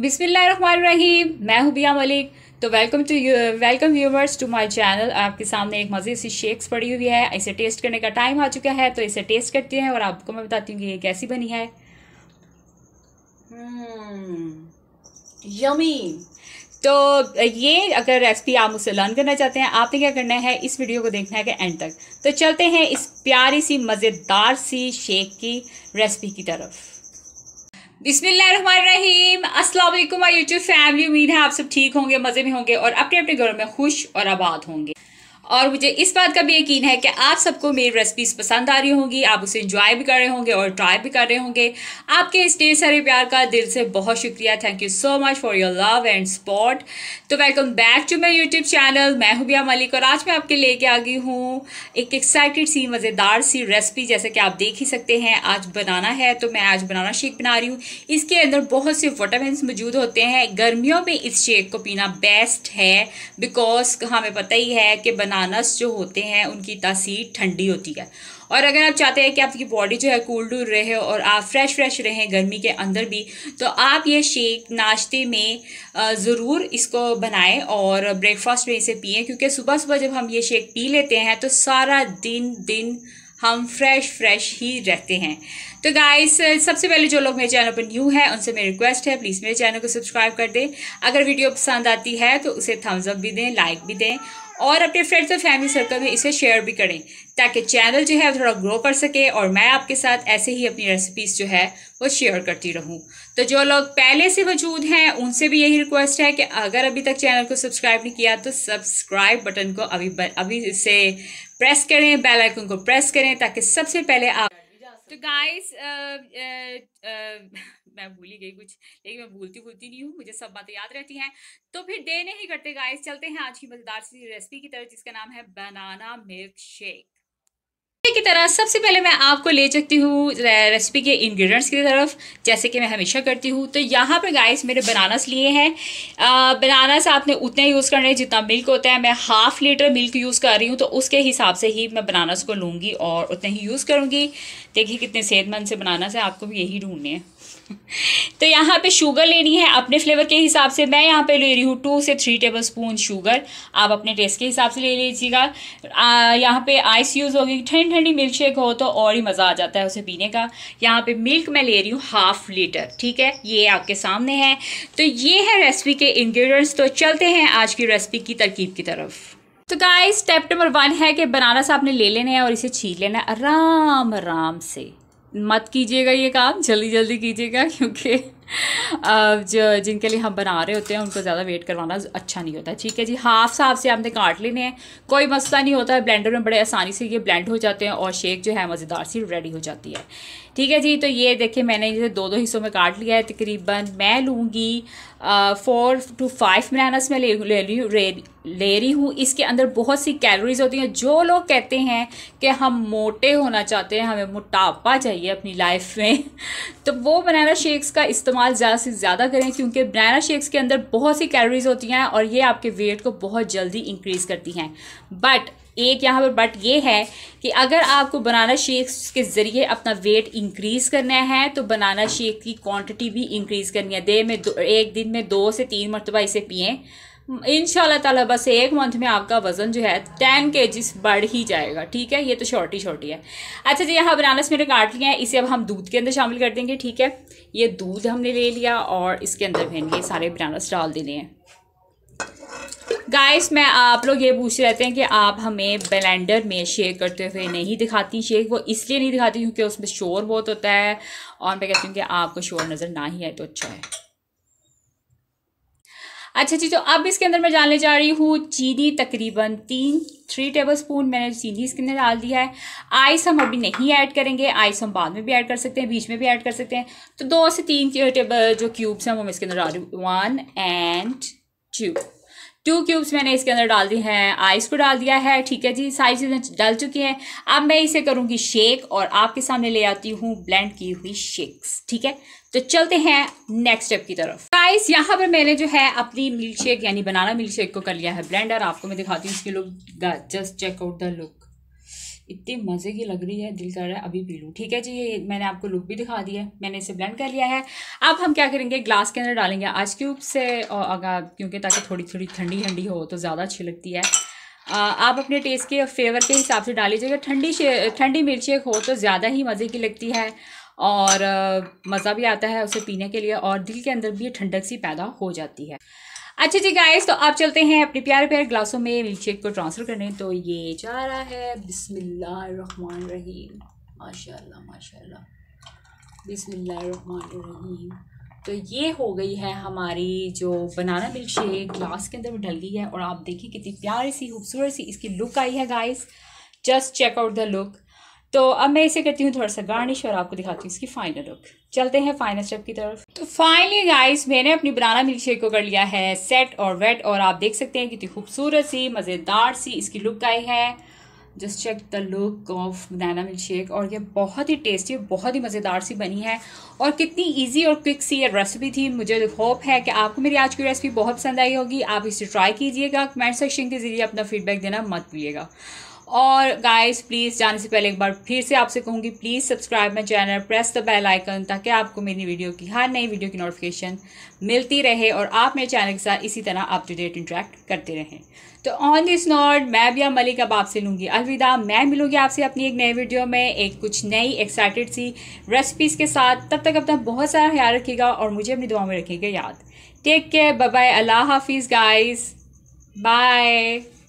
बिसमीम मैं हूँ बिया मलिक तो welcome to welcome viewers to my channel आपके सामने एक मज़े सी शेक्स पड़ी हुई है इसे टेस्ट करने का टाइम आ चुका है तो इसे टेस्ट करते हैं और आपको मैं बताती हूँ कि ये कैसी बनी है यमी हम्म, तो ये अगर रेसिपी आप मुझसे लर्न करना चाहते हैं आपने क्या करना है इस वीडियो को देखना है कि एंड तक तो चलते हैं इस प्यारी सी मज़ेदार सी शेक की रेसिपी की तरफ बिस्मिल्लाम असलम यूट्यूब फैमिली उम्मीद है आप सब ठीक होंगे मज़े में होंगे और अपने अपने घरों में खुश और आबाद होंगे और मुझे इस बात का भी यकीन है कि आप सबको मेरी रेसिपीज़ पसंद आ रही होंगी आप उसे इंजॉय भी कर रहे होंगे और ट्राई भी कर रहे होंगे आपके इस ढेर सारे प्यार का दिल से बहुत शुक्रिया thank you so much for your love and support तो welcome back to my YouTube channel मैं हूँ बिया मलिक और आज मैं आपके लेके आ गई हूँ एक एक्साइटेड सी मज़ेदार सी रेसिपी जैसे कि आप देख ही सकते हैं आज बनाना है तो मैं आज बनाना शेक बना रही हूँ इसके अंदर बहुत से वटामिन मौजूद होते हैं गर्मियों में इस शेक को पीना बेस्ट है बिकॉज हाँ, हमें पता ही है कि अनानास जो होते हैं उनकी तासीर ठंडी होती है और अगर आप चाहते हैं कि आपकी बॉडी जो है कूल डूल रहे और आप फ्रेश फ्रेश रहें गर्मी के अंदर भी तो आप ये शेक नाश्ते में ज़रूर इसको बनाएं और ब्रेकफास्ट में इसे पिए क्योंकि सुबह सुबह जब हम ये शेक पी लेते हैं तो सारा दिन दिन हम फ्रेश फ्रेश ही रहते हैं तो गाइस सबसे पहले जो लोग मेरे चैनल पर न्यू है उनसे मेरी रिक्वेस्ट है प्लीज़ मेरे चैनल को सब्सक्राइब कर दें अगर वीडियो पसंद आती है तो उसे थम्स अप भी दें लाइक भी दें और अपने फ्रेंड्स और फैमिली सर्कल में इसे शेयर भी करें ताकि चैनल जो है थोड़ा ग्रो कर सके और मैं आपके साथ ऐसे ही अपनी रेसिपीज़ जो है वो शेयर करती रहूं तो जो लोग पहले से मौजूद हैं उनसे भी यही रिक्वेस्ट है कि अगर अभी तक चैनल को सब्सक्राइब नहीं किया तो सब्सक्राइब बटन को अभी अभी इसे प्रेस करें बेलाइकन को प्रेस करें ताकि सबसे पहले आप तो गाइस मैं भूल ही गई कुछ लेकिन मैं भूलती भूलती नहीं हूँ मुझे सब बातें याद रहती हैं तो फिर डे नहीं करते गाइस चलते हैं आज की मज़ेदार सी रेसिपी की तरफ जिसका नाम है बनाना मिल्क शेक की तरह सबसे पहले मैं आपको ले सकती हूँ रेसिपी के इंग्रेडिएंट्स की तरफ जैसे कि मैं हमेशा करती हूँ तो यहाँ पर गाइस मेरे बनानास लिए हैं बनानास आपने उतने यूज़ करने हैं जितना मिल्क होता है मैं हाफ़ लीटर मिल्क यूज़ कर रही हूँ तो उसके हिसाब से ही मैं बनानास को लूँगी और उतना ही यूज़ करूँगी देखिए कितने सेहतमंद से बनानास है आपको भी यही ढूंढने हैं तो यहाँ पे शुगर लेनी है अपने फ्लेवर के हिसाब से मैं यहाँ पे ले रही हूँ टू से थ्री टेबल स्पून शुगर आप अपने टेस्ट के हिसाब से ले लीजिएगा यहाँ पे आइस यूज़ होगी ठंडी ठंडी मिल्क शेक हो तो और ही मज़ा आ जाता है उसे पीने का यहाँ पे मिल्क मैं ले रही हूँ हाफ लीटर ठीक है ये आपके सामने है तो ये है रेसिपी के इन्ग्रीडियंट्स तो चलते हैं आज की रेसिपी की तरकीब की तरफ तो गाइस स्टेप नंबर वन है कि बनाना सा आपने ले लेना है और इसे छीन लेना है आराम आराम से मत कीजिएगा ये काम जल्दी जल्दी कीजिएगा क्योंकि जो जिनके लिए हम बना रहे होते हैं उनको ज़्यादा वेट करवाना अच्छा नहीं होता ठीक है जी हाफ साफ से आपने काट लेने हैं कोई मसला नहीं होता है ब्लेंडर में बड़े आसानी से ये ब्लेंड हो जाते हैं और शेक जो है मज़ेदार सी रेडी हो जाती है ठीक है जी तो ये देखिए मैंने इसे दो दो हिस्सों में काट लिया है तकरीबन मैं लूँगी फोर टू फाइव बनानास में ले ले रही ले, ले रही हूँ इसके अंदर बहुत सी कैलोरीज होती हैं जो लोग कहते हैं कि हम मोटे होना चाहते हैं हमें मोटापा चाहिए अपनी लाइफ में तो वो बनाना शेक्स का इस्तेमाल इस्तेमाल ज़्यादा से ज़्यादा करें क्योंकि बनाना शेक्स के अंदर बहुत सी कैलोरीज होती हैं और ये आपके वेट को बहुत जल्दी इंक्रीज़ करती हैं बट एक यहाँ पर बट ये है कि अगर आपको बनाना शेक्स के ज़रिए अपना वेट इंक्रीज़ करना है तो बनाना शेक की क्वांटिटी भी इंक्रीज़ करनी है दे में दो, एक दिन में दो से तीन मरतबा इसे पिएँ इन ताला बस एक मंथ में आपका वज़न जो है टेन के बढ़ ही जाएगा ठीक है ये तो शॉर्ट ही शॉर्ट ही है अच्छा जी यहाँ बनारस मैंने काट लिया है इसे अब हम दूध के अंदर शामिल कर देंगे ठीक है ये दूध हमने ले लिया और इसके अंदर मैंने ये सारे बनानस डाल देने हैं गाइस मैं आप लोग ये पूछ रहते हैं कि आप हमें ब्लेंडर में शेक करते हुए नहीं दिखाती शेक वो इसलिए नहीं दिखाती क्योंकि उसमें शोर बहुत होता है और मैं कहती हूँ कि आपको शोर नज़र ना ही आए तो अच्छा है अच्छा जी तो अब इसके अंदर मैं डालने जा रही हूँ चीनी तकरीबन तीन थ्री टेबल स्पून मैंने चीनी इसके अंदर डाल दिया है आइस हम अभी नहीं ऐड करेंगे आइस हम बाद में भी ऐड कर सकते हैं बीच में भी ऐड कर सकते हैं तो दो से तीन टेबल जो क्यूब्स हैं वो मैं इसके अंदर डाल रही हूँ one and two two cubes मैंने इसके अंदर डाल दी हैं आइस को डाल दिया है ठीक है जी सारी चीज़ें डाल चुकी हैं अब मैं इसे करूँगी शेक और आपके सामने ले आती हूँ ब्लेंड की हुई शेक्स ठीक है तो चलते हैं नेक्स्ट स्टेप की तरफ गाइस यहाँ पर मैंने जो है अपनी मिल्क शेक यानी बनाना मिल्क शेक को कर लिया है ब्लेंडर आपको मैं दिखाती हूँ इसकी look just check out the look इतनी मज़े की लग रही है दिल कर रहा है अभी पी लूँ ठीक है जी ये मैंने आपको लुक भी दिखा दिया है मैंने इसे ब्लेंड कर लिया है अब हम क्या करेंगे ग्लास के अंदर डालेंगे आइस क्यूब से और अगर क्योंकि ताकि थोड़ी थोड़ी ठंडी ठंडी हो तो ज़्यादा अच्छी लगती है आप अपने टेस्ट के फेवर फ्लेवर के हिसाब से डाल लीजिएगा ठंडी ठंडी मिर्ची हो तो ज़्यादा ही मज़े की लगती है और मज़ा भी आता है उसे पीने के लिए और दिल के अंदर भी ठंडक सी पैदा हो जाती है अच्छा जी गाइस तो आप चलते हैं अपने प्यारे प्यारे ग्लासों में मिल्क शेक को ट्रांसफ़र करने तो ये जा रहा है बिसमान रहीम माशाल्लाह माशाल्लाह बिसमान रहीम तो ये हो गई है हमारी जो बनाना मिल्क शेक ग्लास के अंदर ढल गई है और आप देखिए कितनी प्यारी सी खूबसूरत सी इसकी लुक आई है guys just check out the look तो अब मैं इसे करती हूँ थोड़ा सा गार्निश और आपको दिखाती हूँ इसकी फाइनल लुक चलते हैं फाइनल स्टेप की तरफ तो फाइनली गाइस मैंने अपनी बनाना मिल्क शेक को कर लिया है सेट और वेट और आप देख सकते हैं कितनी खूबसूरत सी मज़ेदार सी इसकी लुक आई है just check the look of banana milk shake और ये बहुत ही टेस्टी बहुत ही मज़ेदार सी बनी है और कितनी ईजी और क्विक सी ये रेसिपी थी मुझे होप है कि आपको मेरी आज की रेसिपी बहुत पसंद आई होगी आप इसे ट्राई कीजिएगा कमेंट सेक्शन के ज़रिए अपना फीडबैक देना मत भूलिएगा और गाइस प्लीज़ जाने से पहले एक बार फिर से आपसे कहूँगी please subscribe my channel press the bell icon ताकि आपको मेरी वीडियो की हर नई वीडियो की नोटिफिकेशन मिलती रहे और आप मेरे चैनल के साथ इसी तरह अप टू डेट इंटरेक्ट करते रहें तो ऑन दिस नॉट मैं भी मलिक अब आपसे लूँगी अलविदा मैं मिलूँगी आपसे अपनी एक नई वीडियो में एक कुछ नई एक्साइटेड सी रेसिपीज़ के साथ तब तक अपना बहुत सारा ख्याल रखिएगा और मुझे अपनी दुआ में रखिएगा याद टेक केयर बाय अल्लाह हाफिज़ गाइस बाय